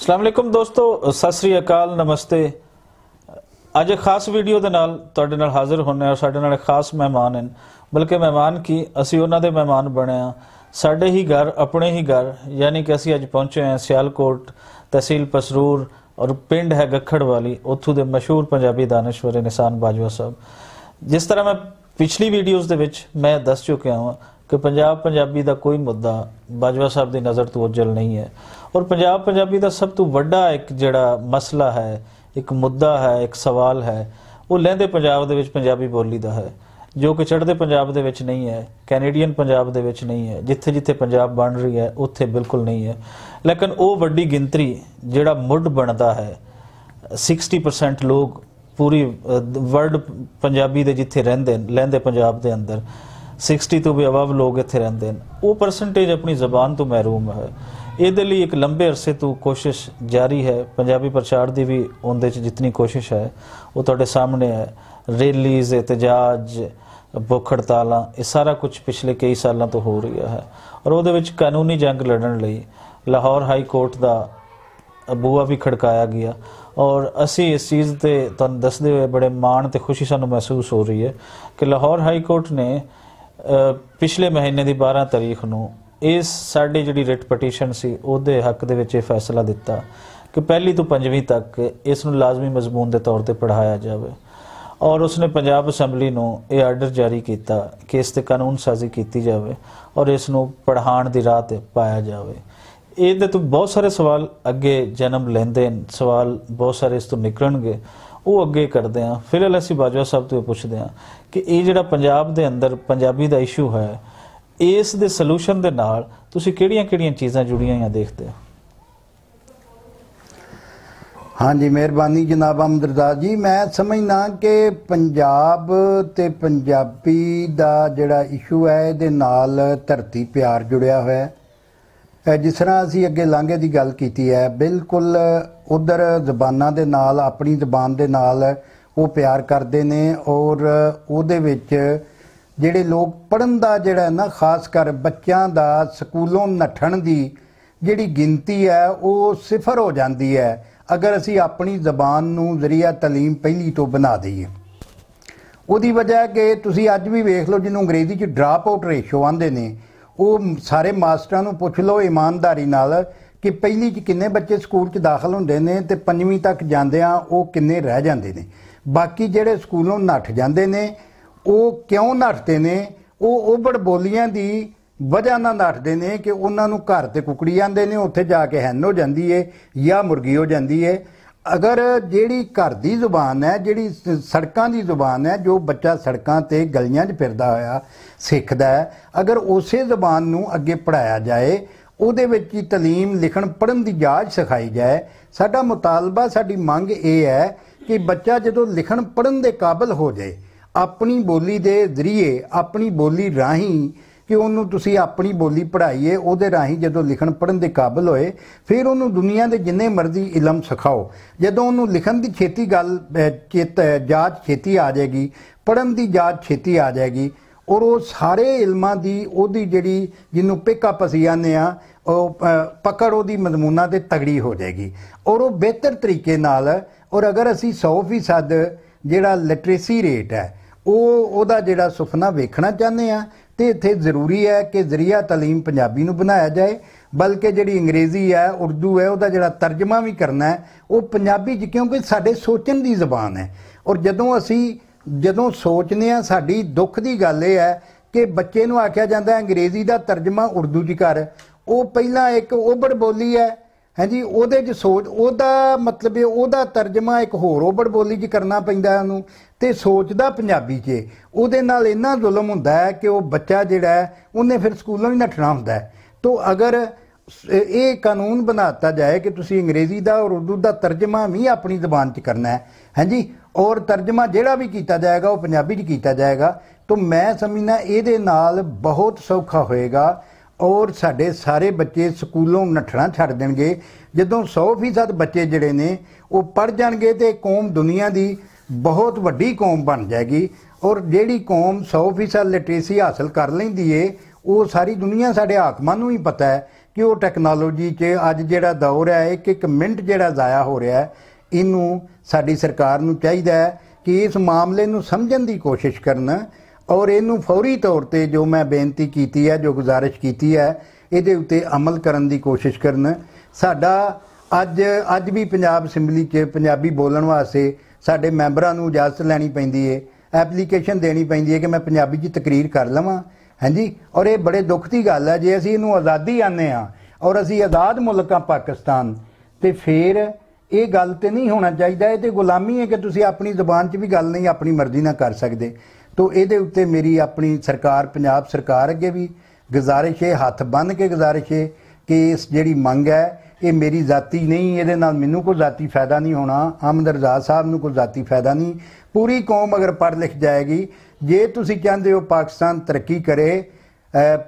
ਅਸਲਾਮ ਅਲੈਕੁਮ ਦੋਸਤੋ ਸਤਿ ਸ੍ਰੀ ਅਕਾਲ ਨਮਸਤੇ ਅੱਜ ਇੱਕ ਖਾਸ ਵੀਡੀਓ ਦੇ ਨਾਲ ਤੁਹਾਡੇ ਨਾਲ ਹਾਜ਼ਰ ਹੋਣਾ ਹੈ ਸਾਡੇ ਨਾਲ ਇੱਕ ਖਾਸ ਮਹਿਮਾਨ ਹਨ ਬਲਕਿ ਮਹਿਮਾਨ ਕੀ ਅਸੀਂ ਉਹਨਾਂ ਦੇ ਮਹਿਮਾਨ ਬਣੇ ਆ ਸਾਡੇ ਹੀ ਘਰ ਆਪਣੇ ਹੀ ਘਰ ਯਾਨੀ ਕਿ ਅਸੀਂ ਅੱਜ ਪਹੁੰਚੇ ਆ ਸਿਆਲਕੋਟ ਤਹਿਸੀਲ ਪਸਰੂਰ ਔਰ ਪਿੰਡ ਹੈ ਗੱਖੜ ਵਾਲੀ ਉੱਥੋਂ ਦੇ ਮਸ਼ਹੂਰ ਪੰਜਾਬੀ ਦਾਨਸ਼ਵਰ ਨਿਸ਼ਾਨ ਬਾਜਵਾ ਸਾਹਿਬ ਜਿਸ ਤਰ੍ਹਾਂ ਮੈਂ ਪਿਛਲੀ ਵੀਡੀਓਜ਼ ਦੇ ਵਿੱਚ ਮੈਂ ਦੱਸ ਚੁੱਕਿਆ ਹਾਂ ਕਿ ਪੰਜਾਬ ਪੰਜਾਬੀ ਦਾ ਕੋਈ ਮੁੱਦਾ ਬਾਜਵਾ ਸਾਹਿਬ ਦੀ ਨਜ਼ਰ ਤੋਂ ਉਜਲ ਨਹੀਂ ਹੈ ਔਰ ਪੰਜਾਬ ਪੰਜਾਬੀ ਦਾ ਸਭ ਤੋਂ ਵੱਡਾ ਇੱਕ ਜਿਹੜਾ ਮਸਲਾ ਹੈ ਇੱਕ ਮੁੱਦਾ ਹੈ ਇੱਕ ਸਵਾਲ ਹੈ ਉਹ ਲਹਿੰਦੇ ਪੰਜਾਬ ਦੇ ਵਿੱਚ ਪੰਜਾਬੀ ਬੋਲੀ ਦਾ ਹੈ ਜੋ ਕਿ ਚੜ੍ਹਦੇ ਪੰਜਾਬ ਦੇ ਵਿੱਚ ਨਹੀਂ ਹੈ ਕੈਨੇਡੀਅਨ ਪੰਜਾਬ ਦੇ ਵਿੱਚ ਨਹੀਂ ਹੈ ਜਿੱਥੇ ਜਿੱਥੇ ਪੰਜਾਬ ਬਣ ਰਹੀ ਹੈ ਉੱਥੇ ਬਿਲਕੁਲ ਨਹੀਂ ਹੈ ਲੇਕਿਨ ਉਹ ਵੱਡੀ ਗਿਣਤੀ ਜਿਹੜਾ ਮੁੱਢ ਬਣਦਾ ਹੈ 60% ਲੋਕ ਪੂਰੀ ਵਰਲਡ ਪੰਜਾਬੀ ਦੇ ਜਿੱਥੇ ਰਹਿੰਦੇ ਲੈਂਦੇ ਪੰਜਾਬ ਦੇ ਅੰਦਰ 60 ਤੋਂ ਵੀ ਅਵਵ ਲੋਕ ਇੱਥੇ ਰਹਿੰਦੇ ਨੇ ਉਹ ਪਰਸੈਂਟੇਜ ਆਪਣੀ ਜ਼ਬਾਨ ਤੋਂ ਮਹਿਰੂਮ ਹੈ ਇਹਦੇ ਲਈ ਇੱਕ ਲੰਬੇ ਅਰਸੇ ਤੋਂ ਕੋਸ਼ਿਸ਼ ਜਾਰੀ ਹੈ ਪੰਜਾਬੀ ਪ੍ਰਚਾਰ ਦੀ ਵੀ ਉਹਦੇ 'ਚ ਜਿੰਨੀ ਕੋਸ਼ਿਸ਼ ਹੈ ਉਹ ਤੁਹਾਡੇ ਸਾਹਮਣੇ ਹੈ ਰੈਲੀਜ਼ ਇਤਜਾਜ ਭੁੱਖ ਹੜਤਾਲਾਂ ਇਹ ਸਾਰਾ ਕੁਝ ਪਿਛਲੇ ਕਈ ਸਾਲਾਂ ਤੋਂ ਹੋ ਰਿਹਾ ਹੈ ਔਰ ਉਹਦੇ ਵਿੱਚ ਕਾਨੂੰਨੀ ਜੰਗ ਲੜਨ ਲਈ ਲਾਹੌਰ ਹਾਈ ਕੋਰਟ ਦਾ ਅਬੂਆ ਵੀ ਖੜਕਾਇਆ ਗਿਆ ਔਰ ਅਸੀਂ ਇਸ ਚੀਜ਼ ਤੇ ਤੁਹਾਨੂੰ ਦੱਸਦੇ ਹੋਏ ਬੜੇ ਮਾਣ ਤੇ ਖੁਸ਼ੀ ਸਾਨੂੰ ਮਹਿਸੂਸ ਹੋ ਰਹੀ ਹੈ ਕਿ ਲਾਹੌਰ ਹਾਈ ਕੋਰਟ ਨੇ ਪਿਛਲੇ ਮਹੀਨੇ ਦੀ 12 ਤਰੀਕ ਨੂੰ ਇਸ ਸਾਡੀ ਜਿਹੜੀ ਰਿਟ ਪਟੀਸ਼ਨ ਸੀ ਉਹਦੇ ਹੱਕ ਦੇ ਵਿੱਚ ਇਹ ਫੈਸਲਾ ਦਿੱਤਾ ਕਿ ਪਹਿਲੀ ਤੋਂ ਪੰਜਵੀਂ ਤੱਕ ਇਸ ਨੂੰ ਲਾਜ਼ਮੀ ਮਜ਼ਮੂਨ ਦੇ ਤੌਰ ਤੇ ਪੜ੍ਹਾਇਆ ਜਾਵੇ ਔਰ ਉਸਨੇ ਪੰਜਾਬ ਅਸੈਂਬਲੀ ਨੂੰ ਇਹ ਆਰਡਰ ਜਾਰੀ ਕੀਤਾ ਕਿ ਇਸ ਤੇ ਕਾਨੂੰਨ ਸਾਜ਼ੀ ਕੀਤੀ ਜਾਵੇ ਔਰ ਇਸ ਨੂੰ ਪੜ੍ਹਾਉਣ ਦੀ ਰਾਹ ਤੇ ਪਾਇਆ ਜਾਵੇ ਇਹਦੇ ਤੋਂ ਬਹੁਤ ਸਾਰੇ ਸਵਾਲ ਅੱਗੇ ਜਨਮ ਲੈਂਦੇ ਸਵਾਲ ਬਹੁਤ ਸਾਰੇ ਇਸ ਤੋਂ ਨਿਕਲਣਗੇ ਉਹ ਅੱਗੇ ਕਰਦੇ ਆ ਫਿਲਹਾਲ ਅਸੀਂ ਬਾਜਵਾ ਸਾਹਿਬ ਤੋਂ ਪੁੱਛਦੇ ਆ ਕਿ ਇਹ ਜਿਹੜਾ ਪੰਜਾਬ ਦੇ ਅੰਦਰ ਪੰਜਾਬੀ ਦਾ ਇਸ਼ੂ ਹੈ ਇਸ ਦੇ ਸੋਲੂਸ਼ਨ ਦੇ ਨਾਲ ਤੁਸੀਂ ਕਿਹੜੀਆਂ-ਕਿਹੜੀਆਂ ਚੀਜ਼ਾਂ ਜੁੜੀਆਂ ਆ ਦੇਖਦੇ ਆ ਹਾਂਜੀ ਮਿਹਰਬਾਨੀ ਜਨਾਬ ਅਮਰਦਾਸ ਜੀ ਮੈਂ ਸਮਝਦਾ ਕਿ ਪੰਜਾਬ ਤੇ ਪੰਜਾਬੀ ਦਾ ਜਿਹੜਾ ਇਸ਼ੂ ਹੈ ਇਹਦੇ ਨਾਲ ਧਰਤੀ ਪਿਆਰ ਜੁੜਿਆ ਹੋਇਆ ਹੈ ਜਿਸ ਤਰ੍ਹਾਂ ਅਸੀਂ ਅੱਗੇ ਲਾਂਗੇ ਦੀ ਗੱਲ ਕੀਤੀ ਹੈ ਬਿਲਕੁਲ ਉਧਰ ਜ਼ਬਾਨਾਂ ਦੇ ਨਾਲ ਆਪਣੀ ਜ਼ਬਾਨ ਦੇ ਨਾਲ ਉਹ ਪਿਆਰ ਕਰਦੇ ਨੇ ਔਰ ਉਹਦੇ ਵਿੱਚ ਜਿਹੜੇ ਲੋਕ ਪੜਨ ਦਾ ਜਿਹੜਾ ਨਾ ਖਾਸ ਕਰ ਬੱਚਿਆਂ ਦਾ ਸਕੂਲੋਂ ਨੱਠਣ ਦੀ ਜਿਹੜੀ ਗਿਣਤੀ ਹੈ ਉਹ ਸਿਫਰ ਹੋ ਜਾਂਦੀ ਹੈ ਅਗਰ ਅਸੀਂ ਆਪਣੀ ਜ਼ਬਾਨ ਨੂੰ ਜ਼ਰੀਆ تعلیم ਪਹਿਲੀ ਤੋਂ ਬਣਾ ਦਈਏ ਉਹਦੀ ਵਜ੍ਹਾ ਕਿ ਤੁਸੀਂ ਅੱਜ ਵੀ ਵੇਖ ਲਓ ਜਿਹਨੂੰ ਅੰਗਰੇਜ਼ੀ 'ਚ ਡਰਾਪ ਆਊਟ ਰੇਸ਼ੋ ਆਂਦੇ ਨੇ ਉਹ ਸਾਰੇ ਮਾਸਟਰਾਂ ਨੂੰ ਪੁੱਛ ਲਓ ਇਮਾਨਦਾਰੀ ਨਾਲ ਕਿ ਪਹਿਲੀ 'ਚ ਕਿੰਨੇ ਬੱਚੇ ਸਕੂਲ 'ਚ ਦਾਖਲ ਹੁੰਦੇ ਨੇ ਤੇ ਪੰਜਵੀਂ ਤੱਕ ਜਾਂਦੇ ਆ ਉਹ ਕਿੰਨੇ ਰਹਿ ਜਾਂਦੇ ਨੇ ਬਾਕੀ ਜਿਹੜੇ ਸਕੂਲੋਂ ਨੱਠ ਜਾਂਦੇ ਨੇ ਉਹ ਕਿਉਂ ਨੱਠਦੇ ਨੇ ਉਹ ਉਬੜ ਬੋਲੀਆਂ ਦੀ ਵਜ੍ਹਾ ਨਾਲ ਨੱਠਦੇ ਨੇ ਕਿ ਉਹਨਾਂ ਨੂੰ ਘਰ ਤੇ ਕੁਕੜੀ ਜਾਂਦੇ ਨੇ ਉੱਥੇ ਜਾ ਕੇ ਹੈਨ ਹੋ ਜਾਂਦੀ ਏ ਜਾਂ ਮੁਰਗੀ ਹੋ ਜਾਂਦੀ ਏ ਅਗਰ ਜਿਹੜੀ ਘਰ ਦੀ ਜ਼ੁਬਾਨ ਹੈ ਜਿਹੜੀ ਸੜਕਾਂ ਦੀ ਜ਼ੁਬਾਨ ਹੈ ਜੋ ਬੱਚਾ ਸੜਕਾਂ ਤੇ ਗਲੀਆਂ 'ਚ ਫਿਰਦਾ ਹੋਇਆ ਸਿੱਖਦਾ ਹੈ ਅਗਰ ਉਸੇ ਜ਼ੁਬਾਨ ਨੂੰ ਅੱਗੇ ਪੜਾਇਆ ਜਾਏ ਉਹਦੇ ਵਿੱਚ ਹੀ تعلیم ਲਿਖਣ ਪੜਨ ਦੀ ਜਾਚ ਸਿਖਾਈ ਜਾਏ ਸਾਡਾ ਮੁਤਾਲਬਾ ਸਾਡੀ ਮੰਗ ਇਹ ਹੈ ਕਿ ਬੱਚਾ ਜਦੋਂ ਲਿਖਣ ਪੜਨ ਦੇ ਕਾਬਿਲ ਹੋ ਜਾਏ ਆਪਣੀ ਬੋਲੀ ਦੇ ਜ਼ਰੀਏ ਆਪਣੀ ਬੋਲੀ ਰਾਹੀਂ ਕਿ ਉਹਨੂੰ ਤੁਸੀਂ ਆਪਣੀ ਬੋਲੀ ਪੜ੍ਹਾਈਏ ਉਹਦੇ ਰਾਹੀਂ ਜਦੋਂ ਲਿਖਣ ਪੜਨ ਦੇ ਕਾਬਿਲ ਹੋਏ ਫਿਰ ਉਹਨੂੰ ਦੁਨੀਆ ਦੇ ਜਿੰਨੇ ਮਰਜ਼ੀ ਇਲਮ ਸਿਖਾਓ ਜਦੋਂ ਉਹਨੂੰ ਲਿਖਣ ਦੀ ਛੇਤੀ ਗੱਲ ਚੇਤ ਜਾਚ ਛੇਤੀ ਆ ਜਾਏਗੀ ਪੜਨ ਦੀ ਜਾਚ ਛੇਤੀ ਆ ਜਾਏਗੀ ਔਰ ਉਹ ਸਾਰੇ ਇਲਮਾਂ ਦੀ ਉਹਦੀ ਜਿਹੜੀ ਜਿਹਨੂੰ ਪਿਕਅਪ ਅਸੀਂ ਆਨੇ ਆ ਉਹ ਪਕੜ ਉਹਦੀ ਮਜ਼ਮੂਨਾ ਤੇ ਤਗੜੀ ਹੋ ਜਾਏਗੀ ਔਰ ਉਹ ਬਿਹਤਰ ਤਰੀਕੇ ਨਾਲ ਔਰ ਅਗਰ ਅਸੀਂ 100% ਜਿਹੜਾ ਲਿਟਰੇਸੀ ਰੇਟ ਹੈ ਉਹ ਉਹਦਾ ਜਿਹੜਾ ਸੁਪਨਾ ਵੇਖਣਾ ਚਾਹੁੰਦੇ ਆ ਤੇ ਇੱਥੇ ਜ਼ਰੂਰੀ ਹੈ ਕਿ ਜ਼ਰੀਆ تعلیم ਪੰਜਾਬੀ ਨੂੰ ਬਣਾਇਆ ਜਾਏ ਬਲਕਿ ਜਿਹੜੀ ਅੰਗਰੇਜ਼ੀ ਹੈ ਉਰਦੂ ਹੈ ਉਹਦਾ ਜਿਹੜਾ ਤਰਜਮਾ ਵੀ ਕਰਨਾ ਹੈ ਉਹ ਪੰਜਾਬੀ ਜਿ ਕਿਉਂਕਿ ਸਾਡੇ ਸੋਚਣ ਦੀ ਜ਼ਬਾਨ ਹੈ ਔਰ ਜਦੋਂ ਅਸੀਂ ਜਦੋਂ ਸੋਚਨੇ ਆ ਸਾਡੀ ਦੁੱਖ ਦੀ ਗੱਲ ਇਹ ਹੈ ਕਿ ਬੱਚੇ ਨੂੰ ਆਖਿਆ ਜਾਂਦਾ ਅੰਗਰੇਜ਼ੀ ਦਾ ਤਰਜਮਾ ਉਰਦੂ 'ਚ ਕਰ ਉਹ ਪਹਿਲਾਂ ਇੱਕ ਓਬੜ ਬੋਲੀ ਹੈ ਹਾਂਜੀ ਉਹਦੇ 'ਚ ਸੋਚ ਉਹਦਾ ਮਤਲਬ ਇਹ ਉਹਦਾ ਤਰਜਮਾ ਇੱਕ ਹੋਰ ਓਬੜ ਬੋਲੀ 'ਚ ਕਰਨਾ ਪੈਂਦਾ ਉਹਨੂੰ ਤੇ ਸੋਚਦਾ ਪੰਜਾਬੀ 'ਚ ਉਹਦੇ ਨਾਲ ਇੰਨਾ ਜ਼ੁਲਮ ਹੁੰਦਾ ਹੈ ਕਿ ਉਹ ਬੱਚਾ ਜਿਹੜਾ ਉਹਨੇ ਫਿਰ ਸਕੂਲੋਂ ਹੀ ਨੱਠਣਾ ਹੁੰਦਾ ਤੋਂ ਅਗਰ ਇਹ ਕਾਨੂੰਨ ਬਣਾਤਾ ਜਾਏ ਕਿ ਤੁਸੀਂ ਅੰਗਰੇਜ਼ੀ ਦਾ ਔਰ ਉਰਦੂ ਦਾ ਤਰਜਮਾ ਵੀ ਆਪਣੀ ਜ਼ਬਾਨ 'ਚ ਕਰਨਾ ਹੈ ਹਾਂਜੀ ਔਰ ਤਰਜਮਾ ਜਿਹੜਾ ਵੀ ਕੀਤਾ ਜਾਏਗਾ ਉਹ ਪੰਜਾਬੀ 'ਚ ਕੀਤਾ ਜਾਏਗਾ ਤਾਂ ਮੈਂ ਸਮਝਦਾ ਇਹਦੇ ਨਾਲ ਬਹੁਤ ਸੌਖਾ ਹੋਏਗਾ ਔਰ ਸਾਡੇ ਸਾਰੇ ਬੱਚੇ ਸਕੂਲੋਂ ਨੱਠਣਾ ਛੱਡ ਦੇਣਗੇ ਜਦੋਂ 100% ਬੱਚੇ ਜਿਹੜੇ ਨੇ ਉਹ ਪੜ ਜਾਣਗੇ ਤੇ ਕੌਮ ਦੁਨੀਆ ਦੀ ਬਹੁਤ ਵੱਡੀ ਕੌਮ ਬਣ ਜਾਏਗੀ ਔਰ ਜਿਹੜੀ ਕੌਮ 100% ਲਿਟਰੇਸੀ ਹਾਸਲ ਕਰ ਲੈਂਦੀ ਏ ਉਹ ਸਾਰੀ ਦੁਨੀਆ ਸਾਡੇ ਆਤਮਾ ਨੂੰ ਹੀ ਪਤਾ ਹੈ ਕਿ ਉਹ ਟੈਕਨੋਲੋਜੀ 'ਚ ਅੱਜ ਜਿਹੜਾ ਦੌਰ ਹੈ ਇੱਕ ਇੱਕ ਮਿੰਟ ਜਿਹੜਾ ਜ਼ਾਇਆ ਹੋ ਰਿਹਾ ਹੈ ਇਹਨੂੰ ਸਾਡੀ ਸਰਕਾਰ ਨੂੰ ਚਾਹੀਦਾ ਹੈ ਕਿ ਇਸ ਮਾਮਲੇ ਨੂੰ ਸਮਝਣ ਦੀ ਕੋਸ਼ਿਸ਼ ਕਰਨ ਔਰ ਇਹਨੂੰ ਫੌਰੀ ਤੌਰ ਤੇ ਜੋ ਮੈਂ ਬੇਨਤੀ ਕੀਤੀ ਹੈ ਜੋ ਗੁਜ਼ਾਰਿਸ਼ ਕੀਤੀ ਹੈ ਇਹਦੇ ਉੱਤੇ ਅਮਲ ਕਰਨ ਦੀ ਕੋਸ਼ਿਸ਼ ਕਰਨ ਸਾਡਾ ਅੱਜ ਅੱਜ ਵੀ ਪੰਜਾਬ ਅਸੈਂਬਲੀ 'ਚ ਪੰਜਾਬੀ ਬੋਲਣ ਵਾਸਤੇ ਸਾਡੇ ਮੈਂਬਰਾਂ ਨੂੰ ਇਜਾਜ਼ਤ ਲੈਣੀ ਪੈਂਦੀ ਏ ਐਪਲੀਕੇਸ਼ਨ ਦੇਣੀ ਪੈਂਦੀ ਏ ਕਿ ਮੈਂ ਪੰਜਾਬੀ 'ਚ ਤਕਰੀਰ ਕਰ ਲਵਾਂ ਹਾਂਜੀ ਔਰ ਇਹ ਬੜੇ ਦੁੱਖ ਦੀ ਗੱਲ ਹੈ ਜੇ ਅਸੀਂ ਇਹਨੂੰ ਆਜ਼ਾਦੀ ਆਨੇ ਆ ਔਰ ਅਸੀਂ ਆਜ਼ਾਦ ਮੁਲਕਾਂ ਪਾਕਿਸਤਾਨ ਤੇ ਫੇਰ ਇਹ ਗੱਲ ਤੇ ਨਹੀਂ ਹੋਣਾ ਚਾਹੀਦਾ ਇਹ ਤੇ ਗੁਲਾਮੀ ਹੈ ਕਿ ਤੁਸੀਂ ਆਪਣੀ ਜ਼ੁਬਾਨ 'ਚ ਵੀ ਗੱਲ ਨਹੀਂ ਆਪਣੀ ਮਰਜ਼ੀ ਨਾਲ ਕਰ ਸਕਦੇ ਤੋਂ ਇਹਦੇ ਉੱਤੇ ਮੇਰੀ ਆਪਣੀ ਸਰਕਾਰ ਪੰਜਾਬ ਸਰਕਾਰ ਅੱਗੇ ਵੀ ਗੁਜ਼ਾਰਿਸ਼ ਹੈ ਹੱਥ ਬੰਨ ਕੇ ਗੁਜ਼ਾਰਿਸ਼ ਹੈ ਕਿ ਇਸ ਜਿਹੜੀ ਮੰਗ ਹੈ ਇਹ ਮੇਰੀ ਜ਼ਾਤੀ ਨਹੀਂ ਇਹਦੇ ਨਾਲ ਮੈਨੂੰ ਕੋਈ ਜ਼ਾਤੀ ਫਾਇਦਾ ਨਹੀਂ ਹੋਣਾ ਆਮਦ ਰਜ਼ਾ ਸਾਹਿਬ ਨੂੰ ਕੋਈ ਜ਼ਾਤੀ ਫਾਇਦਾ ਨਹੀਂ ਪੂਰੀ ਕੌਮ ਅਗਰ ਪੜ ਲਿਖ ਜਾਏਗੀ ਜੇ ਤੁਸੀਂ ਕਹਿੰਦੇ ਹੋ ਪਾਕਿਸਤਾਨ ਤਰੱਕੀ ਕਰੇ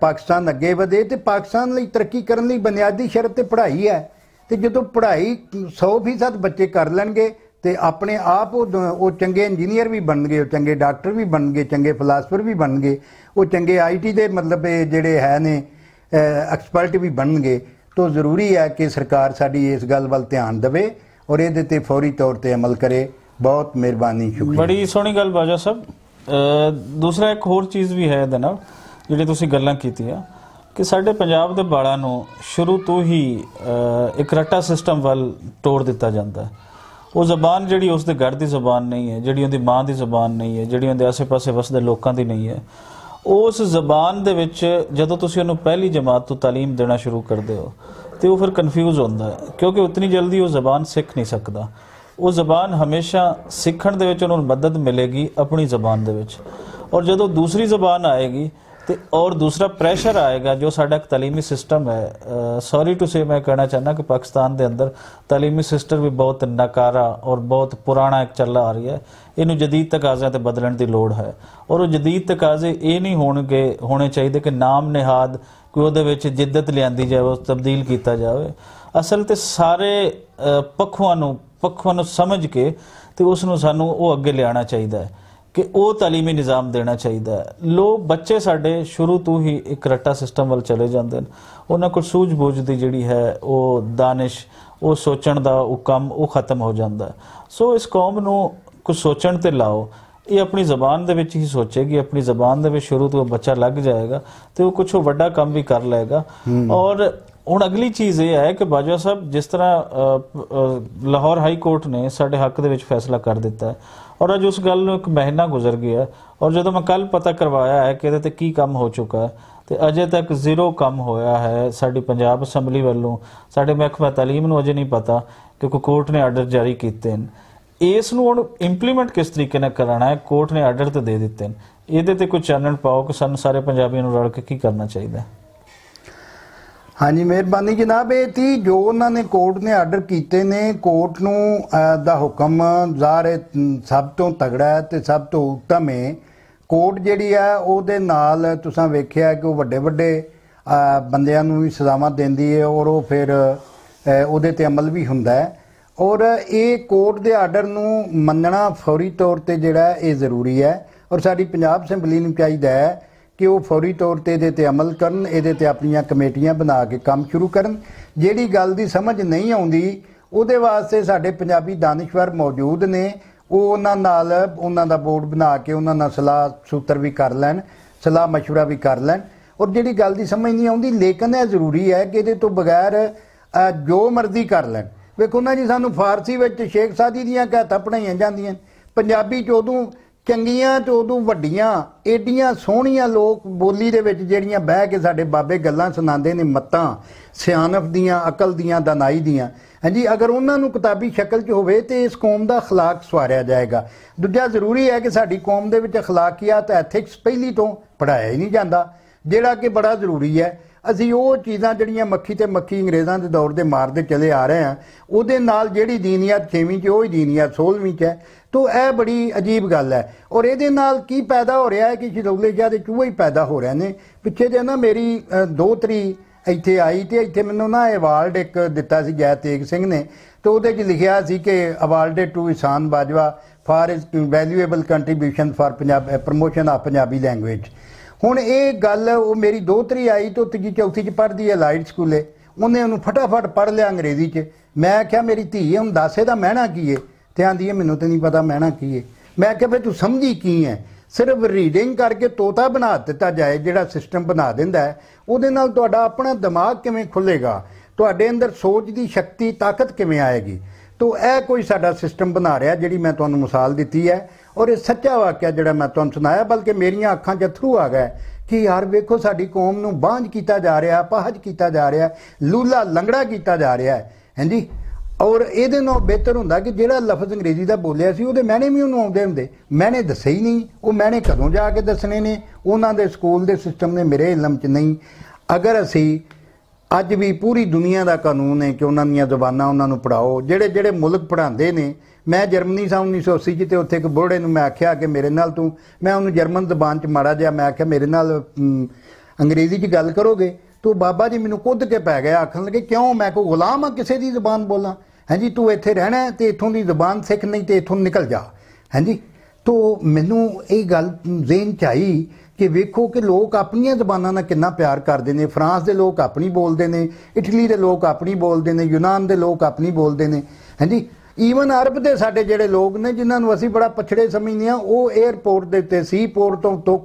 ਪਾਕਿਸਤਾਨ ਅੱਗੇ ਵਧੇ ਤੇ ਪਾਕਿਸਤਾਨ ਲਈ ਤਰੱਕੀ ਕਰਨ ਲਈ ਬੁਨਿਆਦੀ ਸ਼ਰਤ ਤੇ ਪੜ੍ਹਾਈ ਹੈ ਤੇ ਜਦੋਂ ਪੜ੍ਹਾਈ 100% ਬੱਚੇ ਕਰ ਲੈਣਗੇ ਤੇ ਆਪਣੇ ਆਪ ਉਹ ਚੰਗੇ ਇੰਜੀਨੀਅਰ ਵੀ ਬਣਨਗੇ ਉਹ ਚੰਗੇ ਡਾਕਟਰ ਵੀ ਬਣਨਗੇ ਚੰਗੇ ਫਿਲਾਸਫਰ ਵੀ ਬਣਨਗੇ ਉਹ ਚੰਗੇ ਆਈਟੀ ਦੇ ਮਤਲਬ ਜਿਹੜੇ ਹੈ ਨੇ ਐਕਸਪਰਟ ਵੀ ਬਣਨਗੇ ਤੋਂ ਜ਼ਰੂਰੀ ਹੈ ਕਿ ਸਰਕਾਰ ਸਾਡੀ ਇਸ ਗੱਲ ਵੱਲ ਧਿਆਨ ਦੇਵੇ ਔਰ ਇਹਦੇ ਤੇ ਫੌਰੀ ਤੌਰ ਤੇ ਅਮਲ ਕਰੇ ਬਹੁਤ ਮਿਹਰਬਾਨੀ ਸ਼ੁਕਰੀਆ ਬੜੀ ਸੋਹਣੀ ਗੱਲ ਬਾਜਾ ਸਾਹਿਬ ਦੂਸਰਾ ਇੱਕ ਹੋਰ ਚੀਜ਼ ਵੀ ਹੈ ਇਹਦੇ ਨਾਲ ਜਿਹੜੀ ਤੁਸੀਂ ਗੱਲਾਂ ਕੀਤੀਆਂ ਕਿ ਸਾਡੇ ਪੰਜਾਬ ਦੇ ਬਾਲਾਂ ਨੂੰ ਸ਼ੁਰੂ ਤੋਂ ਹੀ ਇੱਕ ਰੱਟਾ ਸਿਸਟਮ ਵੱਲ ਤੋੜ ਦਿੱਤਾ ਜਾਂਦਾ ਹੈ ਉਹ ਜ਼ਬਾਨ ਜਿਹੜੀ ਉਸ ਦੇ ਘਰ ਦੀ ਜ਼ਬਾਨ ਨਹੀਂ ਹੈ ਜਿਹੜੀ ਉਹਦੀ ਮਾਂ ਦੀ ਜ਼ਬਾਨ ਨਹੀਂ ਹੈ ਜਿਹੜੀ ਉਹਦੇ ਆਸ-ਪਾਸੇ ਵਸਦੇ ਲੋਕਾਂ ਦੀ ਨਹੀਂ ਹੈ ਉਸ ਜ਼ਬਾਨ ਦੇ ਵਿੱਚ ਜਦੋਂ ਤੁਸੀਂ ਉਹਨੂੰ ਪਹਿਲੀ ਜਮਾਤ ਤੋਂ تعلیم ਦੇਣਾ ਸ਼ੁਰੂ ਕਰਦੇ ਹੋ ਤੇ ਉਹ ਫਿਰ ਕਨਫਿਊਜ਼ ਹੁੰਦਾ ਹੈ ਕਿਉਂਕਿ ਉਤਨੀ ਜਲਦੀ ਉਹ ਜ਼ਬਾਨ ਸਿੱਖ ਨਹੀਂ ਸਕਦਾ ਉਹ ਜ਼ਬਾਨ ਹਮੇਸ਼ਾ ਸਿੱਖਣ ਦੇ ਵਿੱਚ ਉਹਨੂੰ ਮਦਦ ਮਿਲੇਗੀ ਆਪਣੀ ਜ਼ਬਾਨ ਦੇ ਵਿੱਚ ਔਰ ਜਦੋਂ ਦੂਸਰੀ ਜ਼ਬਾਨ ਆਏਗੀ ਤੇ ਦੂਸਰਾ ਪ੍ਰੈਸ਼ਰ ਆਏਗਾ ਜੋ ਸਾਡਾ ਇੱਕ تعلیمی ਸਿਸਟਮ ਹੈ ਸੌਰੀ ਟੂ ਸੇ ਮੈਂ ਕਹਿਣਾ ਚਾਹੁੰਦਾ ਕਿ ਪਾਕਿਸਤਾਨ ਦੇ ਅੰਦਰ ਤਾਲੀਮੀ ਸਿਸਟਮ ਵੀ ਬਹੁਤ ਨਕਾਰਾ ਔਰ ਬਹੁਤ ਪੁਰਾਣਾ ਇੱਕ ਚੱਲ ਆ ਰਿਹਾ ਹੈ ਇਹਨੂੰ ਜਦੀਦ ਤਕਾਜ਼ਿਆਂ ਤੇ ਬਦਲਣ ਦੀ ਲੋੜ ਹੈ ਔਰ ਉਹ ਜਦੀਦ ਤਕਾਜ਼ੇ ਇਹ ਨਹੀਂ ਹੋਣਗੇ ਹੋਣੇ ਚਾਹੀਦੇ ਕਿ ਨਾਮ ਨਿਹਾਦ ਕੋਈ ਉਹਦੇ ਵਿੱਚ ਜਿੱਦਤ ਲਿਆਂਦੀ ਜਾਵੇ ਉਸ ਤਬਦੀਲ ਕੀਤਾ ਜਾਵੇ ਅਸਲ ਤੇ ਸਾਰੇ ਪੱਖਾਂ ਨੂੰ ਪੱਖਾਂ ਨੂੰ ਸਮਝ ਕੇ ਤੇ ਉਸ ਨੂੰ ਸਾਨੂੰ ਉਹ ਅੱਗੇ ਲਿਆਉਣਾ ਚਾਹੀਦਾ ਹੈ ਕਿ ਉਹ تعلیمی ਨਿਜ਼ਾਮ ਦੇਣਾ ਚਾਹੀਦਾ ਹੈ ਲੋਕ ਬੱਚੇ ਸਾਡੇ ਸ਼ੁਰੂ ਤੋਂ ਹੀ ਇੱਕ ਰੱਟਾ ਸਿਸਟਮ ਵੱਲ ਚਲੇ ਜਾਂਦੇ ਨੇ ਉਹਨਾਂ ਕੋਲ ਸੂਝ-ਬੂਝ ਦੀ ਜਿਹੜੀ ਹੈ ਉਹ ਦਾਨਿਸ਼ ਉਹ ਸੋਚਣ ਦਾ ਉਹ ਕੰਮ ਉਹ ਖਤਮ ਹੋ ਜਾਂਦਾ ਸੋ ਇਸ ਕੌਮ ਨੂੰ ਕੁਝ ਸੋਚਣ ਤੇ ਲਾਓ ਇਹ ਆਪਣੀ ਜ਼ਬਾਨ ਦੇ ਵਿੱਚ ਹੀ ਸੋਚੇਗੀ ਆਪਣੀ ਜ਼ਬਾਨ ਦੇ ਵਿੱਚ ਸ਼ੁਰੂ ਤੋਂ ਬੱਚਾ ਲੱਗ ਜਾਏਗਾ ਤੇ ਉਹ ਕੁਝ ਵੱਡਾ ਕੰਮ ਵੀ ਕਰ ਲਏਗਾ ਔਰ ਹੁਣ ਅਗਲੀ ਚੀਜ਼ ਇਹ ਹੈ ਕਿ ਬਾਜਵਾ ਸਾਹਿਬ ਜਿਸ ਤਰ੍ਹਾਂ ਲਾਹੌਰ ਹਾਈ ਕੋਰਟ ਨੇ ਸਾਡੇ ਹੱਕ ਦੇ ਵਿੱਚ ਫੈਸਲਾ ਕਰ ਦਿੱਤਾ ਹੈ ਔਰ ਅੱਜ ਉਸ ਗੱਲ ਨੂੰ ਇੱਕ ਮਹੀਨਾ ਗੁਜ਼ਰ ਗਿਆ ਔਰ ਜਦੋਂ ਮੈਂ ਕੱਲ ਪਤਾ ਕਰਵਾਇਆ ਹੈ ਕਿ ਇਹਦੇ ਤੇ ਕੀ ਕੰਮ ਹੋ ਚੁੱਕਾ ਤੇ ਅਜੇ ਤੱਕ ਜ਼ੀਰੋ ਕੰਮ ਹੋਇਆ ਹੈ ਸਾਡੀ ਪੰਜਾਬ ਅਸੈਂਬਲੀ ਵੱਲੋਂ ਸਾਡੇ ਮਹਿਕਮਾ تعلیم ਨੂੰ ਅਜੇ ਨਹੀਂ ਪਤਾ ਕਿ ਕੋਰਟ ਨੇ ਆਰਡਰ ਜਾਰੀ ਕੀਤੇ ਨੇ ਇਸ ਨੂੰ ਹੁਣ ਇੰਪਲੀਮੈਂਟ ਕਿਸ ਤਰੀਕੇ ਨਾਲ ਕਰਨਾ ਹੈ ਕੋਰਟ ਨੇ ਆਰਡਰ ਤਾਂ ਦੇ ਦਿੱਤੇ ਨੇ ਇਹਦੇ ਤੇ ਕੋਈ ਚਾਨਣ ਪਾਓ ਕਿ ਸਾਨੂੰ ਸਾਰੇ ਪੰਜਾਬੀਆਂ ਨੂੰ ਰਲ ਕੇ ਕੀ ਕਰਨਾ ਚਾਹੀਦਾ ਹੈ ਹਾਂਜੀ ਮਿਹਰਬਾਨੀ ਜਨਾਬ ਇਹ ਤੀ ਜੋ ਉਹਨਾਂ ਨੇ ਕੋਰਟ ਨੇ ਆਰਡਰ ਕੀਤੇ ਨੇ ਕੋਰਟ ਨੂੰ ਦਾ ਹੁਕਮ ਜ਼ਾਹਰ ਸਭ ਤੋਂ ਤਗੜਾ ਹੈ ਤੇ ਸਭ ਤੋਂ ਉੱਤਮ ਹੈ ਕੋਰਟ ਜਿਹੜੀ ਆ ਉਹਦੇ ਨਾਲ ਤੁਸੀਂ ਵੇਖਿਆ ਕਿ ਉਹ ਵੱਡੇ ਵੱਡੇ ਬੰਦਿਆਂ ਨੂੰ ਵੀ ਸਜ਼ਾਵਾਂ ਦਿੰਦੀ ਹੈ ਔਰ ਉਹ ਫਿਰ ਉਹਦੇ ਤੇ ਅਮਲ ਵੀ ਹੁੰਦਾ ਔਰ ਇਹ ਕੋਰਟ ਦੇ ਆਰਡਰ ਨੂੰ ਮੰਨਣਾ ਫੌਰੀ ਤੌਰ ਤੇ ਜਿਹੜਾ ਇਹ ਜ਼ਰੂਰੀ ਹੈ ਔਰ ਸਾਡੀ ਪੰਜਾਬ ਅਸੈਂਬਲੀ ਨੂੰ ਚਾਹੀਦਾ ਹੈ ਕਿ ਉਹ ਫੌਰੀ ਤੌਰ ਤੇ ਇਹਦੇ ਤੇ ਅਮਲ ਕਰਨ ਇਹਦੇ ਤੇ ਆਪਣੀਆਂ ਕਮੇਟੀਆਂ ਬਣਾ ਕੇ ਕੰਮ ਸ਼ੁਰੂ ਕਰਨ ਜਿਹੜੀ ਗੱਲ ਦੀ ਸਮਝ ਨਹੀਂ ਆਉਂਦੀ ਉਹਦੇ ਵਾਸਤੇ ਸਾਡੇ ਪੰਜਾਬੀ ਦਾਨਿਸ਼ਵਰ ਮੌਜੂਦ ਨੇ ਉਹ ਉਹਨਾਂ ਨਾਲ ਉਹਨਾਂ ਦਾ ਬੋਰਡ ਬਣਾ ਕੇ ਉਹਨਾਂ ਨਾਲ ਸਲਾਹ ਸੂਤਰ ਵੀ ਕਰ ਲੈਣ ਸਲਾਹ مشورہ ਵੀ ਕਰ ਲੈਣ ਔਰ ਜਿਹੜੀ ਗੱਲ ਦੀ ਸਮਝ ਨਹੀਂ ਆਉਂਦੀ ਲੇਕਿਨ ਇਹ ਜ਼ਰੂਰੀ ਹੈ ਕਿ ਇਹਦੇ ਤੋਂ ਬਗੈਰ ਜੋ ਮਰਜ਼ੀ ਕਰ ਲੈਣ ਵੇਖੋ ਨਾ ਜੀ ਸਾਨੂੰ ਫਾਰਸੀ ਵਿੱਚ ਸ਼ੇਖ ਸਾਦੀ ਦੀਆਂ ਕਹਤ ਪੜਾਈਆਂ ਜਾਂਦੀਆਂ ਪੰਜਾਬੀ ਚ ਉਦੋਂ ਚੰਗੀਆਂ ਤੇ ਉਦੋਂ ਵੱਡੀਆਂ ਏਡੀਆਂ ਸੋਹਣੀਆਂ ਲੋਕ ਬੋਲੀ ਦੇ ਵਿੱਚ ਜਿਹੜੀਆਂ ਬਹਿ ਕੇ ਸਾਡੇ ਬਾਬੇ ਗੱਲਾਂ ਸੁਣਾਉਂਦੇ ਨੇ ਮੱਤਾਂ ਸਿਆਣਫ ਦੀਆਂ ਅਕਲ ਦੀਆਂ ਦਨਾਈ ਦੀਆਂ ਹਾਂਜੀ ਅਗਰ ਉਹਨਾਂ ਨੂੰ ਕਿਤਾਬੀ ਸ਼ਕਲ 'ਚ ਹੋਵੇ ਤੇ ਇਸ ਕੌਮ ਦਾ اخلاق ਸਵਾਰਿਆ ਜਾਏਗਾ ਦੂਜਾ ਜ਼ਰੂਰੀ ਹੈ ਕਿ ਸਾਡੀ ਕੌਮ ਦੇ ਵਿੱਚ اخلاقੀਅਤ ਐਥਿਕਸ ਪਹਿਲੀ ਤੋਂ ਪੜਾਇਆ ਹੀ ਨਹੀਂ ਜਾਂਦਾ ਜਿਹੜਾ ਕਿ ਬੜਾ ਜ਼ਰੂਰੀ ਹੈ ਅਸੀਂ ਉਹ ਚੀਜ਼ਾਂ ਜਿਹੜੀਆਂ ਮੱਖੀ ਤੇ ਮੱਖੀ ਅੰਗਰੇਜ਼ਾਂ ਦੇ ਦੌਰ ਦੇ ਮਾਰਦੇ ਚਲੇ ਆ ਰਹੇ ਆ ਉਹਦੇ ਨਾਲ ਜਿਹੜੀ ਦੀਨੀਅਤ 6ਵੀਂ 'ਚ ਉਹ ਹੀ ਦੀਨੀਅਤ 16ਵੀਂ 'ਚ ਹੈ ਤੋ ਇਹ ਬੜੀ ਅਜੀਬ ਗੱਲ ਹੈ ਔਰ ਇਹਦੇ ਨਾਲ ਕੀ ਪੈਦਾ ਹੋ ਰਿਹਾ ਹੈ ਕਿ ਸ਼ਿਰੋਲੇ ਜਿਆ ਦੇ ਚੂਹੇ ਹੀ ਪੈਦਾ ਹੋ ਰਹੇ ਨੇ ਪਿੱਛੇ ਜੇ ਨਾ ਮੇਰੀ ਦੋ ਤਰੀ ਇੱਥੇ ਆਈ ਤੇ ਇੱਥੇ ਮੈਨੂੰ ਨਾ ਅਵਾਰਡ ਇੱਕ ਦਿੱਤਾ ਸੀ ਜੈ ਤੇਗ ਸਿੰਘ ਨੇ ਤੇ ਉਹਦੇ 'ਚ ਲਿਖਿਆ ਸੀ ਕਿ award to Ishan Bajwa for his valuable contribution for Punjab promotion of Punjabi language ਹੁਣ ਇਹ ਗੱਲ ਉਹ ਮੇਰੀ ਦੋਤਰੀ ਆਈ ਤੋਂ ਤੀਜੀ ਚੌਥੀ ਚ ਪੜਦੀ ਹੈ ਲਾਈਟ ਸਕੂਲੇ ਉਹਨੇ ਉਹਨੂੰ ਫਟਾਫਟ ਪੜ ਲਿਆ ਅੰਗਰੇਜ਼ੀ ਚ ਮੈਂ ਕਿਹਾ ਮੇਰੀ ਧੀ ਹੁਣ ਦੱਸੇ ਦਾ ਮਹਿਣਾ ਕੀ ਏ ਤੇ ਆਂਦੀ ਏ ਮੈਨੂੰ ਤੇ ਨਹੀਂ ਪਤਾ ਮਹਿਣਾ ਕੀ ਏ ਮੈਂ ਕਿਹਾ ਫੇ ਤੂੰ ਸਮਝੀ ਕੀ ਹੈ ਸਿਰਫ ਰੀਡਿੰਗ ਕਰਕੇ ਤੋਤਾ ਬਣਾ ਦਿੱਤਾ ਜਾਏ ਜਿਹੜਾ ਸਿਸਟਮ ਬਣਾ ਦਿੰਦਾ ਉਹਦੇ ਨਾਲ ਤੁਹਾਡਾ ਆਪਣਾ ਦਿਮਾਗ ਕਿਵੇਂ ਖੁੱਲੇਗਾ ਤੁਹਾਡੇ ਅੰਦਰ ਸੋਚ ਦੀ ਸ਼ਕਤੀ ਤਾਕਤ ਕਿਵੇਂ ਆਏਗੀ ਤੋ ਇਹ ਕੋਈ ਸਾਡਾ ਸਿਸਟਮ ਬਣਾ ਰਿਹਾ ਜਿਹੜੀ ਮੈਂ ਤੁਹਾਨੂੰ ਮਿਸਾਲ ਦਿੱਤੀ ਹੈ ਔਰ ਇਹ ਸੱਚਾ ਵਾਕਿਆ ਜਿਹੜਾ ਮੈਂ ਤੁਹਾਨੂੰ ਸੁਣਾਇਆ ਬਲਕਿ ਮੇਰੀਆਂ ਅੱਖਾਂ 'ਚ ਥਰੂ ਆ ਗਿਆ ਕਿ ਯਾਰ ਵੇਖੋ ਸਾਡੀ ਕੌਮ ਨੂੰ ਬਾਂਝ ਕੀਤਾ ਜਾ ਰਿਹਾ ਪਹਜ ਕੀਤਾ ਜਾ ਰਿਹਾ ਲੂਲਾ ਲੰਗੜਾ ਕੀਤਾ ਜਾ ਰਿਹਾ ਹੈ ਹਾਂਜੀ ਔਰ ਇਹਦੇ ਨਾਲ ਬਿਹਤਰ ਹੁੰਦਾ ਕਿ ਜਿਹੜਾ ਲਫ਼ਜ਼ ਅੰਗਰੇਜ਼ੀ ਦਾ ਬੋਲਿਆ ਸੀ ਉਹਦੇ ਮੈਨੇ ਵੀ ਉਹਨੂੰ ਆਉਂਦੇ ਹੁੰਦੇ ਮੈਨੇ ਦੱਸੇ ਹੀ ਨਹੀਂ ਉਹ ਮੈਨੇ ਕਦੋਂ ਜਾ ਕੇ ਦੱਸਣੇ ਨੇ ਉਹਨਾਂ ਦੇ ਸਕੂਲ ਦੇ ਸਿਸਟਮ ਨੇ ਮੇਰੇ ਇਲਮ 'ਚ ਨਹੀਂ ਅਗਰ ਅਸੀਂ ਅੱਜ ਵੀ ਪੂਰੀ ਦੁਨੀਆ ਦਾ ਕਾਨੂੰਨ ਹੈ ਕਿ ਉਹਨਾਂ ਦੀਆਂ ਜ਼ਬਾਨਾਂ ਉਹਨਾਂ ਨੂੰ ਪੜਾਓ ਜਿਹੜੇ ਜਿਹੜੇ ਮੁਲਕ ਪੜਾਉਂਦੇ ਨੇ ਮੈਂ ਜਰਮਨੀ ਸਾਂ 1980 ਜਿੱਤੇ ਉੱਥੇ ਇੱਕ ਬੁੜੇ ਨੂੰ ਮੈਂ ਆਖਿਆ ਕਿ ਮੇਰੇ ਨਾਲ ਤੂੰ ਮੈਂ ਉਹਨੂੰ ਜਰਮਨ ਜ਼ਬਾਨ ਚ ਮਾੜਾ ਜਿਹਾ ਮੈਂ ਆਖਿਆ ਮੇਰੇ ਨਾਲ ਅੰਗਰੇਜ਼ੀ ਚ ਗੱਲ ਕਰੋਗੇ ਤੂੰ ਬਾਬਾ ਜੀ ਮੈਨੂੰ ਕੁੱਦ ਕੇ ਪੈ ਗਿਆ ਆਖਣ ਲੱਗੇ ਕਿਉਂ ਮੈਂ ਕੋ ਗੁਲਾਮ ਆ ਕਿਸੇ ਦੀ ਜ਼ਬਾਨ ਬੋਲਾਂ ਹਾਂਜੀ ਤੂੰ ਇੱਥੇ ਰਹਿਣਾ ਤੇ ਇਥੋਂ ਦੀ ਜ਼ਬਾਨ ਸਿੱਖ ਨਹੀਂ ਤੇ ਇਥੋਂ ਨਿਕਲ ਜਾ ਹਾਂਜੀ ਤੋ ਮੈਨੂੰ ਇਹ ਗੱਲ ਜ਼ੇਨ ਚਾਹੀ ਆਈ ਕਿ ਵੇਖੋ ਕਿ ਲੋਕ ਆਪਣੀਆਂ ਜ਼ਬਾਨਾਂ ਨਾਲ ਕਿੰਨਾ ਪਿਆਰ ਕਰਦੇ ਨੇ ਫਰਾਂਸ ਦੇ ਲੋਕ ਆਪਣੀ ਬੋਲਦੇ ਨੇ ਇਟਲੀ ਦੇ ਲੋਕ ਆਪਣੀ ਬੋਲਦੇ ਨੇ ਯੂਨਾਨ ਦੇ ਲੋਕ ਆਪਣੀ ਬੋਲਦੇ ਨੇ ਹਾਂਜੀ ਈਵਨ ਅਰਬ ਦੇ ਸਾਡੇ ਜਿਹੜੇ ਲੋਕ ਨੇ ਜਿਨ੍ਹਾਂ ਨੂੰ ਅਸੀਂ ਬੜਾ ਪਛੜੇ ਸਮਝਦੇ ਆ ਉਹ 에ਅਰਪੋਰਟ ਦੇ ਉੱਤੇ ਸੀ ਪੋਰਟ ਤੋਂ ਤੋਂ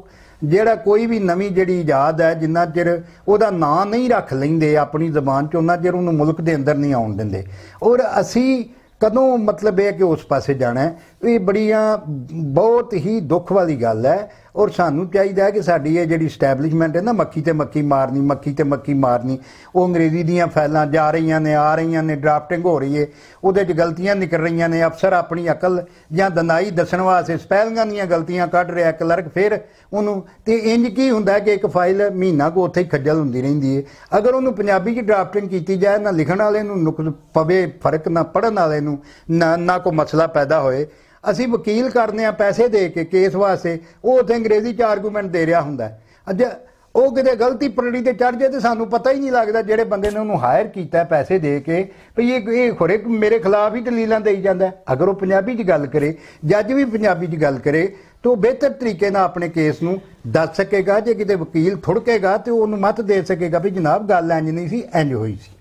ਜਿਹੜਾ ਕੋਈ ਵੀ ਨਵੀਂ ਜਿਹੜੀ ਇਜਾਦ ਹੈ ਜਿੰਨਾ ਚਿਰ ਉਹਦਾ ਨਾਂ ਨਹੀਂ ਰੱਖ ਲੈਂਦੇ ਆਪਣੀ ਜ਼ਬਾਨ 'ਚ ਉਹਨਾਂ ਚਿਰ ਉਹਨੂੰ ਮੁਲਕ ਦੇ ਅੰਦਰ ਨਹੀਂ ਆਉਣ ਦਿੰਦੇ ਔਰ ਅਸੀਂ ਕਦੋਂ ਮਤਲਬ ਇਹ ਕਿ ਉਸ ਪਾਸੇ ਜਾਣਾ ਹੈ ਇਹ ਬੜੀਆਂ ਬਹੁਤ ਹੀ ਦੁੱਖ ਵਾਲੀ ਗੱਲ ਹੈ ਔਰ ਸਾਨੂੰ ਚਾਹੀਦਾ ਹੈ ਕਿ ਸਾਡੀ ਇਹ ਜਿਹੜੀ ਸਟੈਬਲਿਸ਼ਮੈਂਟ ਹੈ ਨਾ ਮੱਖੀ ਤੇ ਮੱਖੀ ਮਾਰਨੀ ਮੱਖੀ ਤੇ ਮੱਖੀ ਮਾਰਨੀ ਉਹ ਅੰਗਰੇਜ਼ੀ ਦੀਆਂ ਫੈਲਾਂ ਜਾ ਰਹੀਆਂ ਨੇ ਆ ਰਹੀਆਂ ਨੇ ਡਰਾਫਟਿੰਗ ਹੋ ਰਹੀ ਏ ਉਹਦੇ 'ਚ ਗਲਤੀਆਂ ਨਿਕਲ ਰਹੀਆਂ ਨੇ ਅਫਸਰ ਆਪਣੀ ਅਕਲ ਜਾਂ ਦਨਾਈ ਦੱਸਣ ਵਾਸਤੇ ਸਪੈਲਿੰਗਾਂ ਦੀਆਂ ਗਲਤੀਆਂ ਕੱਢ ਰਿਹਾ ਕਲਰਕ ਫਿਰ ਉਹਨੂੰ ਤੇ ਇੰਜ ਕੀ ਹੁੰਦਾ ਕਿ ਇੱਕ ਫਾਈਲ ਮਹੀਨਾ ਕੋ ਉੱਥੇ ਹੀ ਖੱਜਲ ਹੁੰਦੀ ਰਹਿੰਦੀ ਏ ਅਗਰ ਉਹਨੂੰ ਪੰਜਾਬੀ 'ਚ ਡਰਾਫਟਿੰਗ ਕੀਤੀ ਜਾਏ ਨਾ ਲਿਖਣ ਵਾਲੇ ਨੂੰ ਨੁਕਸ ਪਵੇ ਫਰਕ ਨਾ ਪੜਨ ਵਾਲੇ ਨੂੰ ਨਾ ਨਾ ਕੋ ਮਸਲਾ ਪੈਦਾ ਹੋਏ ਅਸੀਂ ਵਕੀਲ ਕਰਨੇ ਆ ਪੈਸੇ ਦੇ ਕੇ ਕੇਸ ਵਾਸਤੇ ਉਹ ਉਥੇ ਅੰਗਰੇਜ਼ੀ ਚ ਆਰਗੂਮੈਂਟ ਦੇ ਰਿਹਾ ਹੁੰਦਾ ਅੱਜ ਉਹ ਕਿਤੇ ਗਲਤੀ ਪਰੜੀ ਤੇ ਚੜ ਜਾਏ ਤੇ ਸਾਨੂੰ ਪਤਾ ਹੀ ਨਹੀਂ ਲੱਗਦਾ ਜਿਹੜੇ ਬੰਦੇ ਨੇ ਉਹਨੂੰ ਹਾਇਰ ਕੀਤਾ ਪੈਸੇ ਦੇ ਕੇ ਵੀ ਇਹ ਇਹ ਖੋਰੇ ਮੇਰੇ ਖਿਲਾਫ ਹੀ ਦਲੀਲਾਂ ਦੇਈ ਜਾਂਦਾ ਅਗਰ ਉਹ ਪੰਜਾਬੀ 'ਚ ਗੱਲ ਕਰੇ ਜੱਜ ਵੀ ਪੰਜਾਬੀ 'ਚ ਗੱਲ ਕਰੇ ਤਾਂ ਬਿਹਤਰ ਤਰੀਕੇ ਨਾਲ ਆਪਣੇ ਕੇਸ ਨੂੰ ਦੱਸ ਸਕੇਗਾ ਜੇ ਕਿਤੇ ਵਕੀਲ ਥੁੜਕੇਗਾ ਤੇ ਉਹਨੂੰ ਮਤ ਦੇ ਸਕੇਗਾ ਵੀ ਜਨਾਬ ਗੱਲ ਇੰਜ ਨਹੀਂ ਸੀ ਇੰਜ ਹੋਈ ਸੀ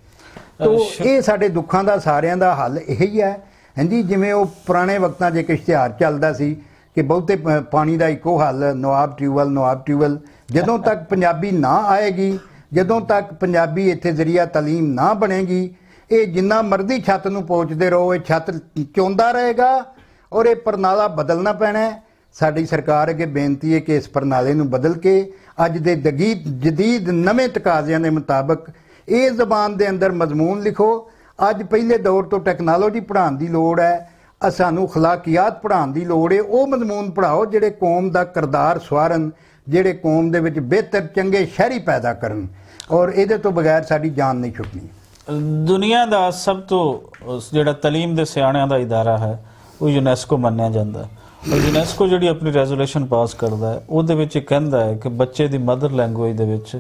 ਤੋ ਇਹ ਸਾਡੇ ਦੁੱਖਾਂ ਦਾ ਸਾਰਿਆਂ ਦਾ ਹੱਲ ਇਹੀ ਹੈ ਹਾਂਜੀ ਜਿਵੇਂ ਉਹ ਪੁਰਾਣੇ ਵਕਤਾਂ 'ਚ ਇੱਕ ਇਸ਼ਤਿਹਾਰ ਚੱਲਦਾ ਸੀ ਕਿ ਬਹੁਤੇ ਪਾਣੀ ਦਾ ਇੱਕੋ ਹੱਲ ਨਵਾਬ ਟਿਊਬਲ ਨਵਾਬ ਟਿਊਬਲ ਜਦੋਂ ਤੱਕ ਪੰਜਾਬੀ ਨਾ ਆਏਗੀ ਜਦੋਂ ਤੱਕ ਪੰਜਾਬੀ ਇੱਥੇ ਜ਼ਰੀਆ تعلیم ਨਾ ਬਣੇਗੀ ਇਹ ਜਿੰਨਾ ਮਰਦੀ ਛੱਤ ਨੂੰ ਪਹੁੰਚਦੇ ਰਹੋ ਇਹ ਛੱਤ ਚੋਂਦਾ ਰਹੇਗਾ ਔਰ ਇਹ ਪਰਨਾਲਾ ਬਦਲਣਾ ਪੈਣਾ ਸਾਡੀ ਸਰਕਾਰ ਅੱਗੇ ਬੇਨਤੀ ਹੈ ਕਿ ਇਸ ਪਰਨਾਲੇ ਨੂੰ ਬਦਲ ਕੇ ਅੱਜ ਦੇ ਜਦੀਦ ਨਵੇਂ ਤਕਾਜ਼ਿਆਂ ਦੇ ਮੁਤਾਬਕ ਇਹ ਜ਼ਬਾਨ ਦੇ ਅੰਦਰ ਮਜ਼ਮੂਨ ਲਿਖੋ ਅੱਜ ਪਹਿਲੇ ਦੌਰ ਤੋਂ ਟੈਕਨੋਲੋਜੀ ਪੜਾਉਣ ਦੀ ਲੋੜ ਹੈ ਸਾਨੂੰ ਖਲਾਕੀਅਤ ਪੜਾਉਣ ਦੀ ਲੋੜ ਹੈ ਉਹ ਮਜ਼ਮੂਨ ਪੜਾਓ ਜਿਹੜੇ ਕੌਮ ਦਾ ਕਰਦਾਰ ਸਵਾਰਨ ਜਿਹੜੇ ਕੌਮ ਦੇ ਵਿੱਚ ਬਿਹਤਰ ਚੰਗੇ ਸ਼ਹਿਰੀ ਪੈਦਾ ਕਰਨ ਔਰ ਇਹਦੇ ਤੋਂ ਬਗੈਰ ਸਾਡੀ ਜਾਨ ਨਹੀਂ ਛੁੱਟਣੀ ਦੁਨੀਆ ਦਾ ਸਭ ਤੋਂ ਜਿਹੜਾ تعلیم ਦੇ ਸਿਆਣਿਆਂ ਦਾ ادارہ ਹੈ ਉਹ ਯੂਨੈਸਕੋ ਮੰਨਿਆ ਜਾਂਦਾ ਹੈ ਯੂਨੈਸਕੋ ਜਿਹੜੀ ਆਪਣੀ ਰੈਜ਼ੋਲੂਸ਼ਨ ਪਾਸ ਕਰਦਾ ਹੈ ਉਹਦੇ ਵਿੱਚ ਕਹਿੰਦਾ ਹੈ ਕਿ ਬੱਚੇ ਦੀ ਮਦਰ ਲੈਂਗੁਏਜ ਦੇ ਵਿੱਚ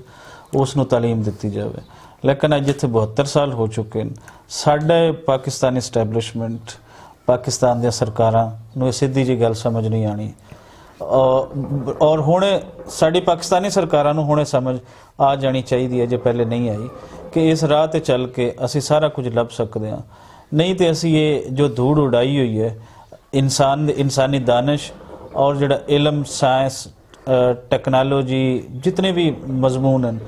ਉਸ ਨੂੰ تعلیم ਦਿੱਤੀ ਜਾਵੇ ਲੇਕਿਨ ਅੱਜ ਇੱਥੇ 72 ਸਾਲ ਹੋ ਚੁੱਕੇ ਨੇ ਸਾਡੇ ਪਾਕਿਸਤਾਨੀ ਸਟੈਬਲਿਸ਼ਮੈਂਟ ਪਾਕਿਸਤਾਨ ਦੀਆਂ ਸਰਕਾਰਾਂ ਨੂੰ ਇਹ ਸਿੱਧੀ ਜੀ ਗੱਲ ਸਮਝ ਨਹੀਂ ਆਣੀ ਔਰ ਹੁਣ ਸਾਡੀ ਪਾਕਿਸਤਾਨੀ ਸਰਕਾਰਾਂ ਨੂੰ ਹੁਣੇ ਸਮਝ ਆ ਜਾਣੀ ਚਾਹੀਦੀ ਹੈ ਜੇ ਪਹਿਲੇ ਨਹੀਂ ਆਈ ਕਿ ਇਸ ਰਾਹ ਤੇ ਚੱਲ ਕੇ ਅਸੀਂ ਸਾਰਾ ਕੁਝ ਲੱਭ ਸਕਦੇ ਹਾਂ ਨਹੀਂ ਤੇ ਅਸੀਂ ਇਹ ਜੋ ਧੂੜ ਉਡਾਈ ਹੋਈ ਹੈ ਇਨਸਾਨ ਇਨਸਾਨੀ ਦਾਨਿਸ਼ ਔਰ ਜਿਹੜਾ ਇਲਮ ਸਾਇੰਸ ਟੈਕਨੋਲੋਜੀ ਜਿੰਨੇ ਵੀ ਮਜ਼ਮੂਨ ਹਨ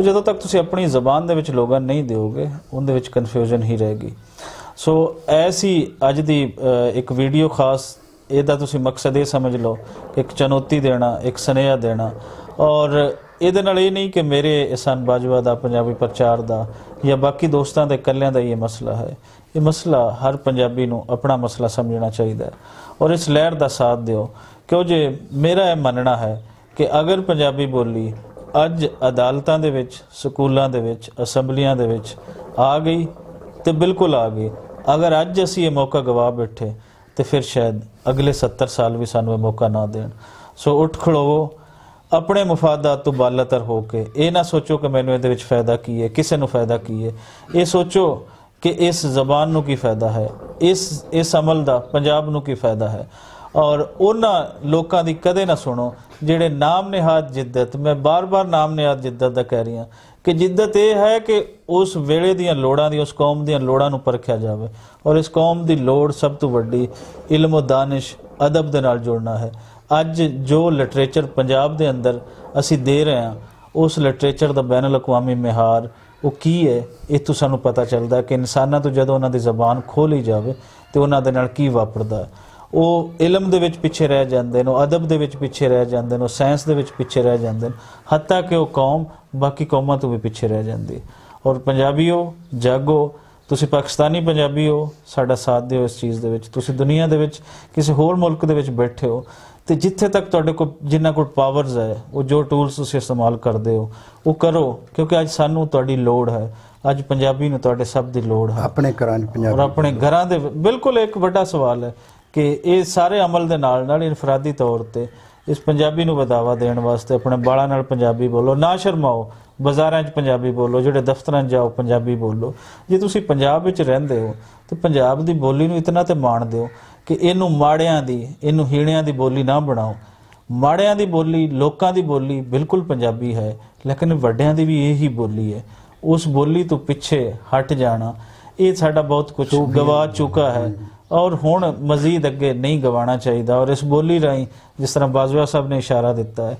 ਉਹ ਜਦੋਂ ਤੱਕ ਤੁਸੀਂ ਆਪਣੀ ਜ਼ਬਾਨ ਦੇ ਵਿੱਚ ਲੋਗਾ ਨਹੀਂ ਦਿਓਗੇ ਉਹਦੇ ਵਿੱਚ ਕਨਫਿਊਜ਼ਨ ਹੀ ਰਹੇਗੀ ਸੋ ਐਸੀ ਅੱਜ ਦੀ ਇੱਕ ਵੀਡੀਓ ਖਾਸ ਇਹਦਾ ਤੁਸੀਂ ਮਕਸਦ ਇਹ ਸਮਝ ਲਓ ਕਿ ਇੱਕ ਚਨੋਤੀ ਦੇਣਾ ਇੱਕ ਸਨੇਹਾ ਦੇਣਾ ਔਰ ਇਹਦੇ ਨਾਲ ਇਹ ਨਹੀਂ ਕਿ ਮੇਰੇ ਇਸਾਨ ਬਾਜਵਾ ਦਾ ਪੰਜਾਬੀ ਪ੍ਰਚਾਰ ਦਾ ਜਾਂ ਬਾਕੀ ਦੋਸਤਾਂ ਦੇ ਕੱਲਿਆਂ ਦਾ ਇਹ ਮਸਲਾ ਹੈ ਇਹ ਮਸਲਾ ਹਰ ਪੰਜਾਬੀ ਨੂੰ ਆਪਣਾ ਮਸਲਾ ਸਮਝਣਾ ਚਾਹੀਦਾ ਹੈ ਔਰ ਇਸ ਲਹਿਰ ਦਾ ਸਾਥ ਦਿਓ ਕਿਉਂ ਜੇ ਮੇਰਾ ਇਹ ਮੰਨਣਾ ਹੈ ਕਿ ਅਗਰ ਪੰਜਾਬੀ ਬੋਲੀ ਅੱਜ ਅਦਾਲਤਾਂ ਦੇ ਵਿੱਚ ਸਕੂਲਾਂ ਦੇ ਵਿੱਚ ਅਸੈਂਬਲੀਆਂ ਦੇ ਵਿੱਚ ਆ ਗਈ ਤੇ ਬਿਲਕੁਲ ਆ ਗਈ ਅਗਰ ਅੱਜ ਅਸੀਂ ਇਹ ਮੌਕਾ ਗਵਾ ਬੈਠੇ ਤੇ ਫਿਰ ਸ਼ਾਇਦ ਅਗਲੇ 70 ਸਾਲ ਵੀ ਸਾਨੂੰ ਇਹ ਮੌਕਾ ਨਾ ਦੇਣ ਸੋ ਉੱਠ ਖੜੋਵੋ ਆਪਣੇ ਮਫਾਦਾ ਤੋਂ ਬਾਲਤਰ ਹੋ ਕੇ ਇਹ ਨਾ ਸੋਚੋ ਕਿ ਮੈਨੂੰ ਇਹਦੇ ਵਿੱਚ ਫਾਇਦਾ ਕੀ ਹੈ ਕਿਸੇ ਨੂੰ ਫਾਇਦਾ ਕੀ ਹੈ ਇਹ ਸੋਚੋ ਕਿ ਇਸ ਜ਼ਬਾਨ ਨੂੰ ਕੀ ਫਾਇਦਾ ਹੈ ਇਸ ਇਸ ਅਮਲ ਦਾ ਪੰਜਾਬ ਨੂੰ ਕੀ ਫਾਇਦਾ ਹੈ ਔਰ ਉਹਨਾਂ ਲੋਕਾਂ ਦੀ ਕਦੇ ਨਾ ਸੁਣੋ ਜਿਹੜੇ ਨਾਮ ਨਿਹਾਦ ਜਿੱਦਤ ਮੈਂ ਬਾਰ-ਬਾਰ ਨਾਮ ਨਿਹਾਦ ਜਿੱਦਤ ਦਾ ਕਹਿ ਰਿਹਾ ਕਿ ਜਿੱਦਤ ਇਹ ਹੈ ਕਿ ਉਸ ਵੇਲੇ ਦੀਆਂ ਲੋੜਾਂ ਦੀ ਉਸ ਕੌਮ ਦੀਆਂ ਲੋੜਾਂ ਨੂੰ ਪਰਖਿਆ ਜਾਵੇ ਔਰ ਇਸ ਕੌਮ ਦੀ ਲੋੜ ਸਭ ਤੋਂ ਵੱਡੀ ਇਲਮ ਉਹ ਦਾਨਿਸ਼ ਅਦਬ ਦੇ ਨਾਲ ਜੋੜਨਾ ਹੈ ਅੱਜ ਜੋ ਲਿਟਰੇਚਰ ਪੰਜਾਬ ਦੇ ਅੰਦਰ ਅਸੀਂ ਦੇ ਰਹੇ ਹਾਂ ਉਸ ਲਿਟਰੇਚਰ ਦਾ ਬੈਨਲ ਅਕਵਾਮੀ ਮਿਹਾਰ ਉਹ ਕੀ ਹੈ ਇਹ ਤੋਂ ਸਾਨੂੰ ਪਤਾ ਚੱਲਦਾ ਕਿ ਇਨਸਾਨਾਂ ਤੋਂ ਜਦੋਂ ਉਹਨਾਂ ਦੀ ਜ਼ਬਾਨ ਖੋਲੀ ਜਾਵੇ ਤੇ ਉਹਨਾਂ ਦੇ ਨਾਲ ਕੀ ਵਾਪਰਦਾ ਹੈ ਉਹ ਇਲਮ ਦੇ ਵਿੱਚ ਪਿੱਛੇ ਰਹਿ ਜਾਂਦੇ ਨੇ ਅਦਬ ਦੇ ਵਿੱਚ ਪਿੱਛੇ ਰਹਿ ਜਾਂਦੇ ਨੇ ਸਾਇੰਸ ਦੇ ਵਿੱਚ ਪਿੱਛੇ ਰਹਿ ਜਾਂਦੇ ਨੇ ਹੱਤਾ ਕਿ ਉਹ ਕੌਮ ਬਾਕੀ ਕੌਮਾਂ ਤੋਂ ਵੀ ਪਿੱਛੇ ਰਹਿ ਜਾਂਦੀ ਔਰ ਪੰਜਾਬੀਓ ਜਾਗੋ ਤੁਸੀਂ ਪਾਕਿਸਤਾਨੀ ਪੰਜਾਬੀ ਹੋ ਸਾਡਾ ਸਾਥ ਦਿਓ ਇਸ ਚੀਜ਼ ਦੇ ਵਿੱਚ ਤੁਸੀਂ ਦੁਨੀਆ ਦੇ ਵਿੱਚ ਕਿਸੇ ਹੋਰ ਮੁਲਕ ਦੇ ਵਿੱਚ ਬੈਠੇ ਹੋ ਤੇ ਜਿੱਥੇ ਤੱਕ ਤੁਹਾਡੇ ਕੋਲ ਜਿੰਨਾ ਕੋਲ ਪਾਵਰਸ ਹੈ ਉਹ ਜੋ ਟੂਲਸ ਤੁਸੀਂ ਇਸਤੇਮਾਲ ਕਰਦੇ ਹੋ ਉਹ ਕਰੋ ਕਿਉਂਕਿ ਅੱਜ ਸਾਨੂੰ ਤੁਹਾਡੀ ਲੋੜ ਹੈ ਅੱਜ ਪੰਜਾਬੀ ਨੂੰ ਤੁਹਾਡੇ ਸਭ ਦੀ ਲੋੜ ਹੈ ਆਪਣੇ ਘਰਾਂ ਦੇ ਪੰਜਾਬੀ ਔਰ ਆਪਣੇ ਘਰਾਂ ਦੇ ਬਿਲਕੁਲ ਇੱਕ ਵੱਡਾ ਸਵਾਲ ਹੈ ਕਿ ਇਹ ਸਾਰੇ ਅਮਲ ਦੇ ਨਾਲ ਨਾਲ ਇਨਫਰਾਦੀ ਤੌਰ ਤੇ ਇਸ ਪੰਜਾਬੀ ਨੂੰ ਵਧਾਵਾ ਦੇਣ ਵਾਸਤੇ ਆਪਣੇ ਬਾਲਾਂ ਨਾਲ ਪੰਜਾਬੀ ਬੋਲੋ ਨਾ ਸ਼ਰਮਾਓ ਬਾਜ਼ਾਰਾਂ 'ਚ ਪੰਜਾਬੀ ਬੋਲੋ ਜਿਹੜੇ ਦਫ਼ਤਰਾਂ 'ਚ ਜਾਓ ਪੰਜਾਬੀ ਬੋਲੋ ਜੇ ਤੁਸੀਂ ਪੰਜਾਬ ਵਿੱਚ ਰਹਿੰਦੇ ਹੋ ਤੇ ਪੰਜਾਬ ਦੀ ਬੋਲੀ ਨੂੰ ਇਤਨਾ ਤੇ ਮਾਣ ਦਿਓ ਕਿ ਇਹਨੂੰ ਮਾੜਿਆਂ ਦੀ ਇਹਨੂੰ ਹੀਣਿਆਂ ਦੀ ਬੋਲੀ ਨਾ ਬਣਾਓ ਮਾੜਿਆਂ ਦੀ ਬੋਲੀ ਲੋਕਾਂ ਦੀ ਬੋਲੀ ਬਿਲਕੁਲ ਪੰਜਾਬੀ ਹੈ ਲੇਕਿਨ ਵੱਡਿਆਂ ਦੀ ਵੀ ਇਹੀ ਬੋਲੀ ਹੈ ਉਸ ਬੋਲੀ ਤੋਂ ਪਿੱਛੇ ਹਟ ਜਾਣਾ ਇਹ ਸਾਡਾ ਬਹੁਤ ਕੁਝ ਗਵਾ ਚੁੱਕਾ ਹੈ ਔਰ ਹੁਣ ਮਜ਼ੀਦ ਅੱਗੇ ਨਹੀਂ ਗਵਾਣਾ ਚਾਹੀਦਾ ਔਰ ਇਸ ਬੋਲੀ ਰਾਈ ਜਿਸ ਤਰ੍ਹਾਂ ਬਾਜਵਾ ਸਾਹਿਬ ਨੇ ਇਸ਼ਾਰਾ ਦਿੱਤਾ ਹੈ